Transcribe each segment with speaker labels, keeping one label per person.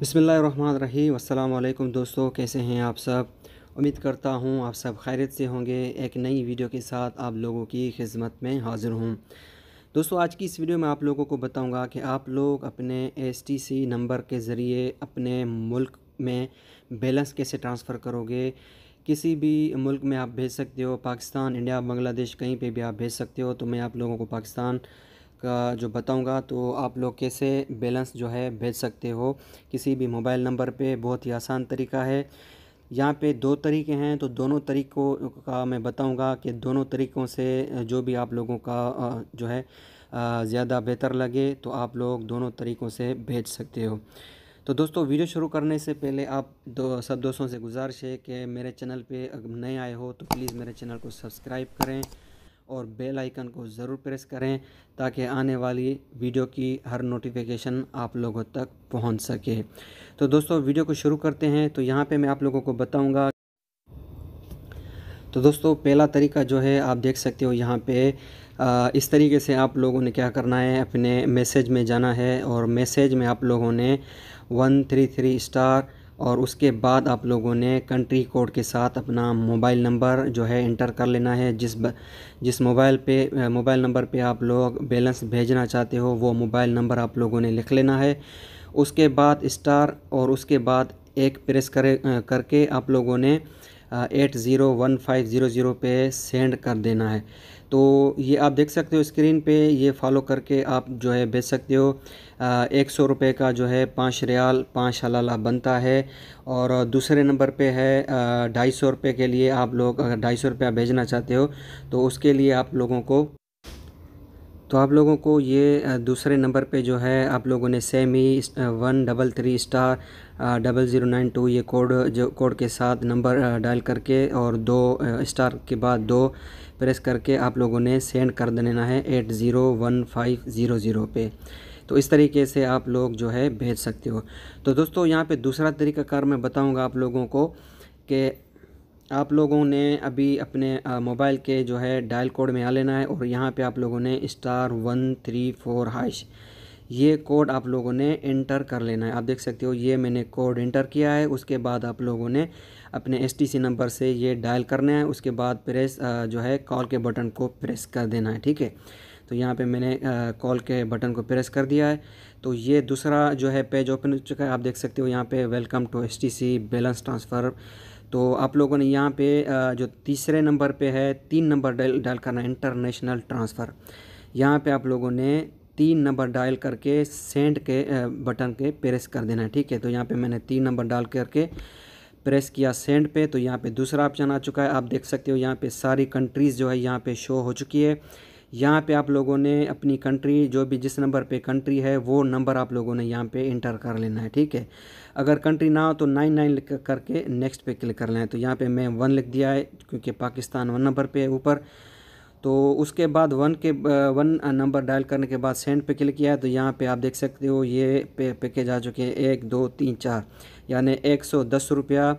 Speaker 1: बसमिल दोस्तों कैसे हैं आप सब उम्मीद करता हूँ आप सब खैरियत से होंगे एक नई वीडियो के साथ आप लोगों की खिदमत में हाज़िर हूँ दोस्तों आज की इस वीडियो में आप लोगों को बताऊंगा कि आप लोग अपने एसटीसी नंबर के ज़रिए अपने मुल्क में बैलेंस कैसे ट्रांसफ़र करोगे किसी भी मुल्क में आप भेज सकते हो पाकिस्तान इंडिया बांग्लादेश कहीं पर भी आप भेज सकते हो तो मैं आप लोगों को पाकिस्तान का जो बताऊंगा तो आप लोग कैसे बैलेंस जो है भेज सकते हो किसी भी मोबाइल नंबर पे बहुत ही आसान तरीका है यहाँ पे दो तरीके हैं तो दोनों तरीक़ों का मैं बताऊंगा कि दोनों तरीक़ों से जो भी आप लोगों का जो है ज़्यादा बेहतर लगे तो आप लोग दोनों तरीक़ों से भेज सकते हो तो दोस्तों वीडियो शुरू करने से पहले आप दो सब दोस्तों से गुजारिश है कि मेरे चैनल पे अगर नए आए हो तो प्लीज़ मेरे चैनल को सब्सक्राइब करें और बेल आइकन को ज़रूर प्रेस करें ताकि आने वाली वीडियो की हर नोटिफिकेशन आप लोगों तक पहुंच सके तो दोस्तों वीडियो को शुरू करते हैं तो यहाँ पे मैं आप लोगों को बताऊंगा तो दोस्तों पहला तरीका जो है आप देख सकते हो यहाँ पे इस तरीके से आप लोगों ने क्या करना है अपने मैसेज में जाना है और मैसेज में आप लोगों ने वन थ्री थ्री स्टार और उसके बाद आप लोगों ने कंट्री कोड के साथ अपना मोबाइल नंबर जो है इंटर कर लेना है जिस जिस मोबाइल पे मोबाइल नंबर पे आप लोग बैलेंस भेजना चाहते हो वो मोबाइल नंबर आप लोगों ने लिख लेना है उसके बाद स्टार और उसके बाद एक प्रेस करे करके आप लोगों ने eight zero one five zero zero पे सेंड कर देना है तो ये आप देख सकते हो स्क्रीन पे ये फॉलो करके आप जो है बेच सकते हो एक सौ रुपये का जो है पाँच रियाल पाँच हलाला बनता है और दूसरे नंबर पे है ढाई सौ रुपये के लिए आप लोग अगर ढाई सौ रुपया भेजना चाहते हो तो उसके लिए आप लोगों को तो आप लोगों को ये दूसरे नंबर पे जो है आप लोगों ने सेम ही one double three star double zero nine two ये कोड जो कोड के साथ नंबर डायल करके और दो स्टार के बाद दो प्रेस करके आप लोगों ने सेंड कर देना है eight zero one five zero zero पे तो इस तरीके से आप लोग जो है भेज सकते हो तो दोस्तों यहाँ पे दूसरा तरीका कार मैं बताऊँगा आप लोगों को कि आप लोगों ने अभी अपने मोबाइल के जो है डायल कोड में आ लेना है और यहाँ पे आप लोगों ने star one three four hash ये कोड आप लोगों ने इंटर कर लेना है आप देख सकते हो ये मैंने कोड इंटर किया है उसके बाद आप लोगों ने अपने एसटीसी नंबर से ये डायल करना है उसके बाद प्रेस जो है कॉल के बटन को प्रेस कर देना है ठीक है तो यहाँ पे मैंने कॉल के बटन को प्रेस कर दिया है तो ये दूसरा जो है पेज ओपन हो चुका है आप देख सकते हो यहाँ पे welcome to S balance transfer तो आप लोगों ने यहाँ पे जो तीसरे नंबर पे है तीन नंबर डायल डायल करना इंटरनेशनल ट्रांसफ़र यहाँ पे आप लोगों ने तीन नंबर डायल करके सेंड के बटन के प्रेस कर देना है ठीक है तो यहाँ पे मैंने तीन नंबर डाल करके प्रेस किया सेंड पे तो यहाँ पे दूसरा ऑप्शन आ चुका है आप देख सकते हो यहाँ पे सारी कंट्रीज़ जो है यहाँ पे शो हो चुकी है यहाँ पे आप लोगों ने अपनी कंट्री जो भी जिस नंबर पे कंट्री है वो नंबर आप लोगों ने यहाँ पे इंटर कर लेना है ठीक है अगर कंट्री ना हो तो नाइन नाइन करके नेक्स्ट पे क्लिक करना है तो यहाँ पे मैं वन लिख दिया है क्योंकि पाकिस्तान वन नंबर पे है ऊपर तो उसके बाद वन के वन नंबर डायल करने के बाद सेंड पे क्लिक किया है तो यहाँ पे आप देख सकते हो ये पे पैकेज आ चुके हैं एक दो तीन चार यानी एक सौ दस रुपया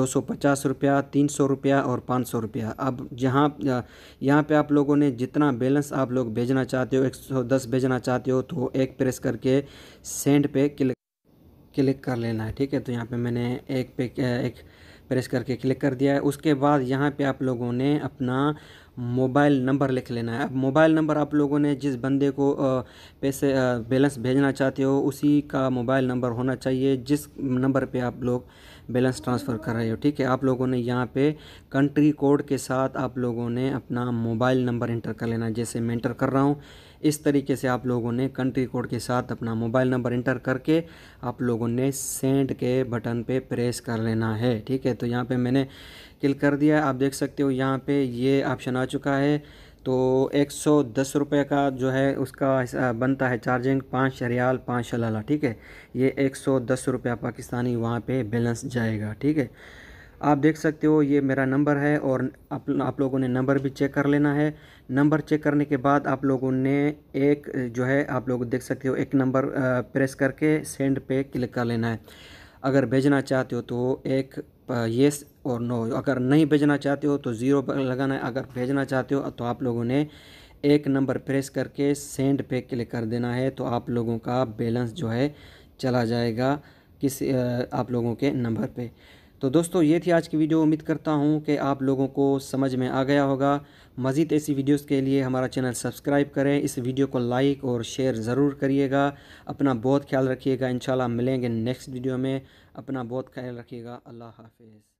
Speaker 1: दो सौ पचास रुपया तीन सौ रुपया और पाँच सौ रुपया अब जहाँ यहाँ पे आप लोगों ने जितना बैलेंस आप लोग भेजना चाहते हो एक सौ दस भेजना चाहते हो तो एक प्रेस करके सेंड पे क्लिक क्लिक कर लेना है ठीक है तो यहाँ पर मैंने एक पे एक प्रेस करके क्लिक कर दिया है उसके बाद यहाँ पर आप लोगों ने अपना मोबाइल नंबर लिख लेना है अब मोबाइल नंबर आप लोगों ने जिस बंदे को पैसे बैलेंस भेजना चाहते हो उसी का मोबाइल नंबर होना चाहिए जिस नंबर पे आप लोग बैलेंस ट्रांसफ़र कर रहे हो ठीक है आप लोगों ने यहाँ पे कंट्री कोड के साथ आप लोगों ने अपना मोबाइल नंबर इंटर कर लेना जैसे मैं इंटर कर रहा हूँ इस तरीके से आप लोगों ने कंट्री कोड के साथ अपना मोबाइल नंबर इंटर करके आप लोगों ने सेंड के बटन पे प्रेस कर लेना है ठीक है तो यहाँ पे मैंने किल कर दिया आप देख सकते हो यहाँ पे ये ऑप्शन आ चुका है तो एक सौ दस रुपये का जो है उसका बनता है चार्जिंग पाँच रियाल पाँच शलाला ठीक है ये एक सौ दस रुपया पाकिस्तानी वहाँ पे बैलेंस जाएगा ठीक है आप देख सकते हो ये मेरा नंबर है और आप आप लोगों ने नंबर भी चेक कर लेना है नंबर चेक करने के बाद आप लोगों ने एक जो है आप लोग देख सकते हो एक नंबर प्रेस करके सेंड पे क्लिक कर लेना है अगर भेजना चाहते हो तो एक येस और नो अगर नहीं भेजना चाहते हो तो ज़ीरो लगाना है अगर भेजना चाहते हो तो आप लोगों ने एक नंबर प्रेस करके सेंड पे क्लिक कर देना है तो आप लोगों का बैलेंस जो है चला जाएगा किस आप लोगों के नंबर पे तो दोस्तों ये थी आज की वीडियो उम्मीद करता हूँ कि आप लोगों को समझ में आ गया होगा मज़ीद ऐसी वीडियोस के लिए हमारा चैनल सब्सक्राइब करें इस वीडियो को लाइक और शेयर ज़रूर करिएगा अपना बहुत ख्याल रखिएगा इन मिलेंगे नेक्स्ट वीडियो में अपना बहुत ख्याल रखिएगा अल्लाह हाफिज़